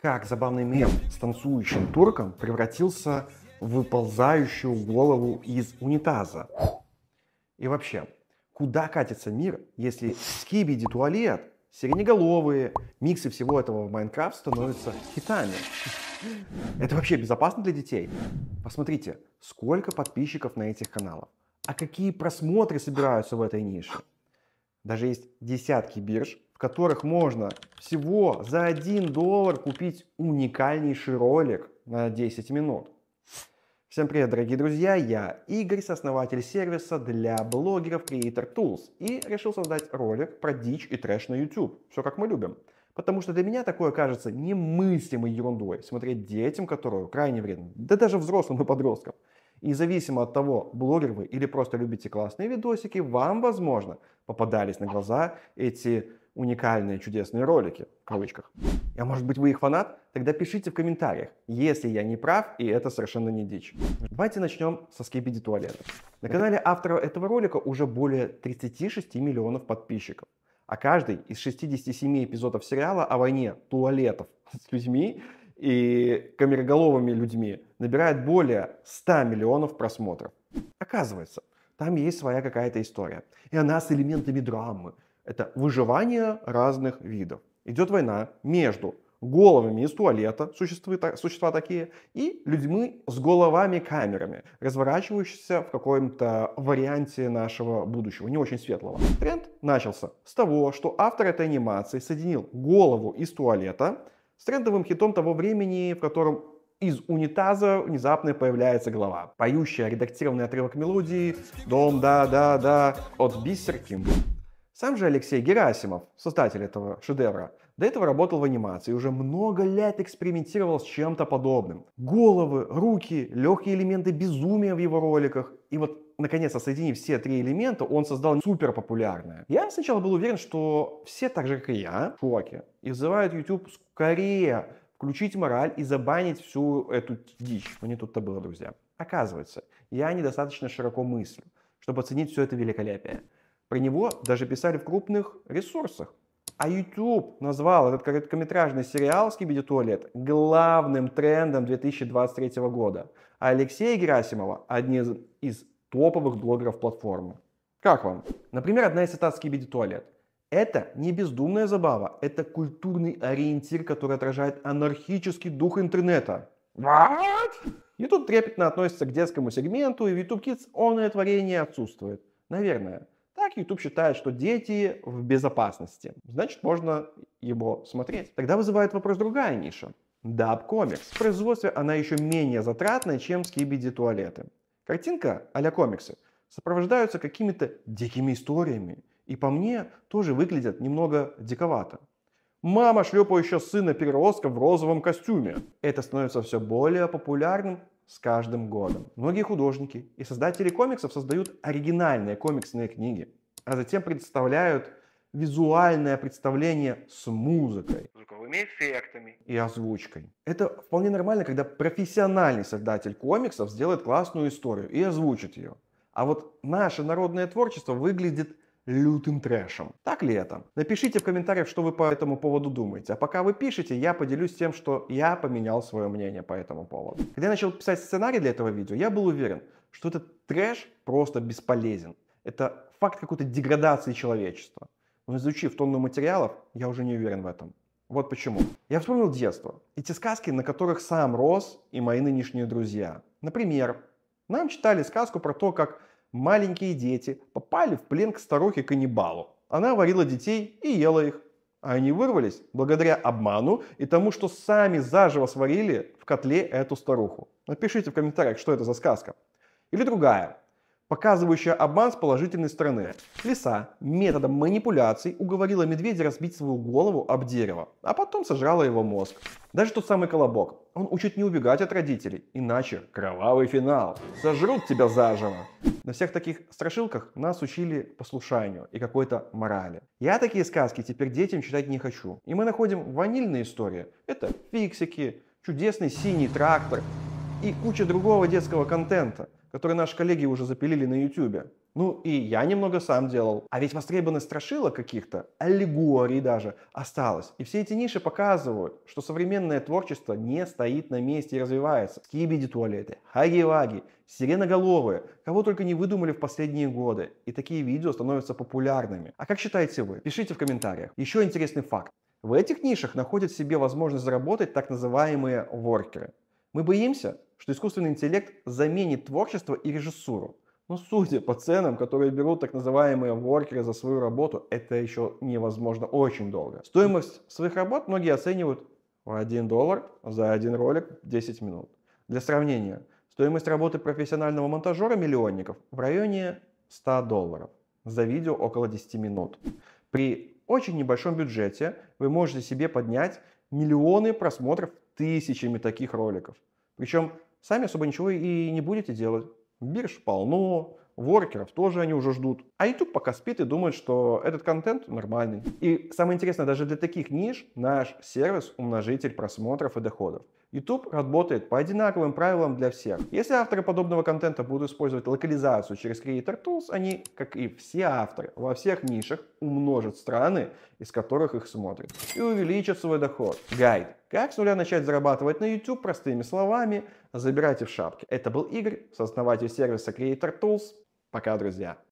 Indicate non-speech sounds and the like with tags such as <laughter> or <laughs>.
как забавный мем с танцующим турком превратился в выползающую голову из унитаза. И вообще, куда катится мир, если скибиди туалет, сиреноголовые, миксы всего этого в Майнкрафт становятся хитами? Это вообще безопасно для детей? Посмотрите, сколько подписчиков на этих каналах. А какие просмотры собираются в этой нише? Даже есть десятки бирж, в которых можно всего за 1 доллар купить уникальнейший ролик на 10 минут. Всем привет, дорогие друзья, я Игорь, основатель сервиса для блогеров Creator Tools, и решил создать ролик про дичь и трэш на YouTube, все как мы любим. Потому что для меня такое кажется немыслимой ерундой смотреть детям, которую крайне вредно, да даже взрослым и подросткам. И зависимо от того, блогер вы или просто любите классные видосики, вам, возможно, попадались на глаза эти уникальные чудесные ролики, в кавычках. А может быть вы их фанат? Тогда пишите в комментариях, если я не прав и это совершенно не дичь. Давайте начнем со скибиди туалета. На канале автора этого ролика уже более 36 миллионов подписчиков. А каждый из 67 эпизодов сериала о войне туалетов <laughs> с людьми и камероголовыми людьми набирает более 100 миллионов просмотров. Оказывается, там есть своя какая-то история. И она с элементами драмы, это выживание разных видов. Идет война между головами из туалета, существа, существа такие, и людьми с головами-камерами, разворачивающимися в каком-то варианте нашего будущего, не очень светлого. Тренд начался с того, что автор этой анимации соединил голову из туалета с трендовым хитом того времени, в котором из унитаза внезапно появляется голова, поющая редактированный отрывок мелодии «Дом, да, да, да» от Бисер Кинг. Сам же Алексей Герасимов, создатель этого шедевра, до этого работал в анимации, уже много лет экспериментировал с чем-то подобным. Головы, руки, легкие элементы безумия в его роликах. И вот наконец, соединив все три элемента, он создал супер популярное. Я сначала был уверен, что все так же, как и я, в шоке. И взывают YouTube скорее включить мораль и забанить всю эту дичь. Но не тут-то было, друзья. Оказывается, я недостаточно широко мыслю, чтобы оценить все это великолепие. Про него даже писали в крупных ресурсах. А YouTube назвал этот короткометражный сериал «Скибиди туалет» главным трендом 2023 года. А Алексея Герасимова – одним из топовых блогеров платформы. Как вам? Например, одна из цитат «Скибиди туалет». Это не бездумная забава, это культурный ориентир, который отражает анархический дух интернета. What? YouTube трепетно относится к детскому сегменту, и в YouTube Kids онное творение отсутствует. Наверное так YouTube считает, что дети в безопасности. Значит, можно его смотреть. Тогда вызывает вопрос другая ниша. Даб комикс. В производстве она еще менее затратная, чем скибиди туалеты. Картинка а комиксы сопровождаются какими-то дикими историями. И по мне тоже выглядят немного диковато. Мама, шлепающая сына переростка в розовом костюме. Это становится все более популярным с каждым годом. Многие художники и создатели комиксов создают оригинальные комиксные книги а затем представляют визуальное представление с музыкой. Звуковыми эффектами. И озвучкой. Это вполне нормально, когда профессиональный создатель комиксов сделает классную историю и озвучит ее. А вот наше народное творчество выглядит лютым трэшем. Так ли это? Напишите в комментариях, что вы по этому поводу думаете. А пока вы пишете, я поделюсь тем, что я поменял свое мнение по этому поводу. Когда я начал писать сценарий для этого видео, я был уверен, что этот трэш просто бесполезен. Это факт какой-то деградации человечества. Но изучив тонну материалов, я уже не уверен в этом. Вот почему. Я вспомнил детство и те сказки, на которых сам рос и мои нынешние друзья. Например, нам читали сказку про то, как маленькие дети попали в плен к старухе-каннибалу. Она варила детей и ела их. А они вырвались благодаря обману и тому, что сами заживо сварили в котле эту старуху. Напишите в комментариях, что это за сказка. Или другая показывающая обман с положительной стороны. Лиса методом манипуляций уговорила медведя разбить свою голову об дерево, а потом сожрала его мозг. Даже тот самый колобок. Он учит не убегать от родителей, иначе кровавый финал. Сожрут тебя заживо. На всех таких страшилках нас учили послушанию и какой-то морали. Я такие сказки теперь детям читать не хочу. И мы находим ванильные истории. Это фиксики, чудесный синий трактор и куча другого детского контента которые наши коллеги уже запилили на YouTube. Ну и я немного сам делал. А ведь востребованность страшила каких-то, аллегорий даже, осталась. И все эти ниши показывают, что современное творчество не стоит на месте и развивается. Скибиди туалеты, хаги-ваги, сиреноголовые, кого только не выдумали в последние годы. И такие видео становятся популярными. А как считаете вы? Пишите в комментариях. Еще интересный факт. В этих нишах находят себе возможность заработать так называемые воркеры. Мы боимся, что искусственный интеллект заменит творчество и режиссуру. Но судя по ценам, которые берут так называемые воркеры за свою работу, это еще невозможно очень долго. Стоимость своих работ многие оценивают в 1 доллар за один ролик 10 минут. Для сравнения, стоимость работы профессионального монтажера миллионников в районе 100 долларов за видео около 10 минут. При очень небольшом бюджете вы можете себе поднять миллионы просмотров тысячами таких роликов. Причем сами особо ничего и не будете делать. Бирж полно, воркеров тоже они уже ждут. А YouTube пока спит и думает, что этот контент нормальный. И самое интересное, даже для таких ниш наш сервис умножитель просмотров и доходов. YouTube работает по одинаковым правилам для всех. Если авторы подобного контента будут использовать локализацию через Creator Tools, они, как и все авторы, во всех нишах умножат страны, из которых их смотрят, и увеличат свой доход. Гайд. Как с нуля начать зарабатывать на YouTube простыми словами, забирайте в шапки. Это был Игорь, сооснователь сервиса Creator Tools. Пока, друзья.